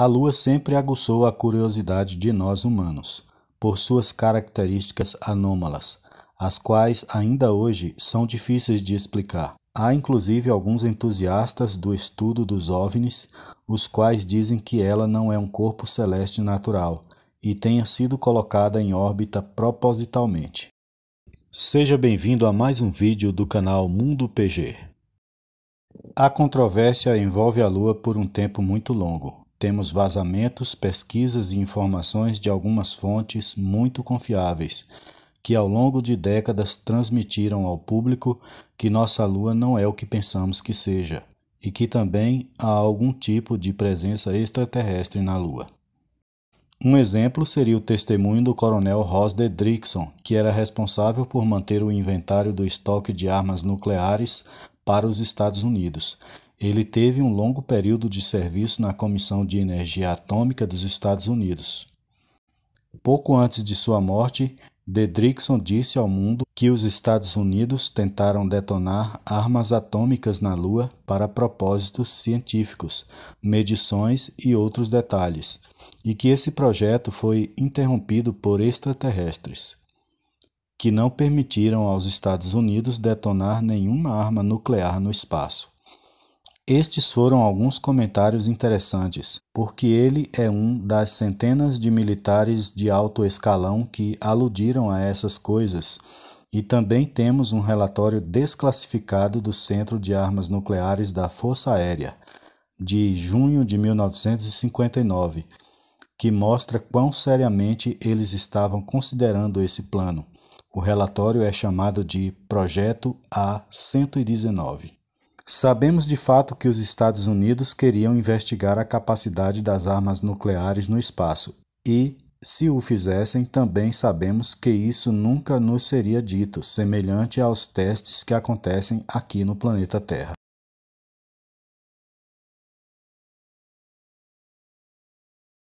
A Lua sempre aguçou a curiosidade de nós humanos, por suas características anômalas, as quais ainda hoje são difíceis de explicar. Há inclusive alguns entusiastas do estudo dos OVNIs, os quais dizem que ela não é um corpo celeste natural e tenha sido colocada em órbita propositalmente. Seja bem-vindo a mais um vídeo do canal Mundo PG. A controvérsia envolve a Lua por um tempo muito longo, temos vazamentos, pesquisas e informações de algumas fontes muito confiáveis, que ao longo de décadas transmitiram ao público que nossa Lua não é o que pensamos que seja, e que também há algum tipo de presença extraterrestre na Lua. Um exemplo seria o testemunho do coronel Ross Dedrickson, que era responsável por manter o inventário do estoque de armas nucleares para os Estados Unidos ele teve um longo período de serviço na Comissão de Energia Atômica dos Estados Unidos. Pouco antes de sua morte, Dedrickson disse ao mundo que os Estados Unidos tentaram detonar armas atômicas na Lua para propósitos científicos, medições e outros detalhes, e que esse projeto foi interrompido por extraterrestres, que não permitiram aos Estados Unidos detonar nenhuma arma nuclear no espaço. Estes foram alguns comentários interessantes, porque ele é um das centenas de militares de alto escalão que aludiram a essas coisas, e também temos um relatório desclassificado do Centro de Armas Nucleares da Força Aérea, de junho de 1959, que mostra quão seriamente eles estavam considerando esse plano. O relatório é chamado de Projeto A119. Sabemos de fato que os Estados Unidos queriam investigar a capacidade das armas nucleares no espaço, e, se o fizessem, também sabemos que isso nunca nos seria dito, semelhante aos testes que acontecem aqui no planeta Terra.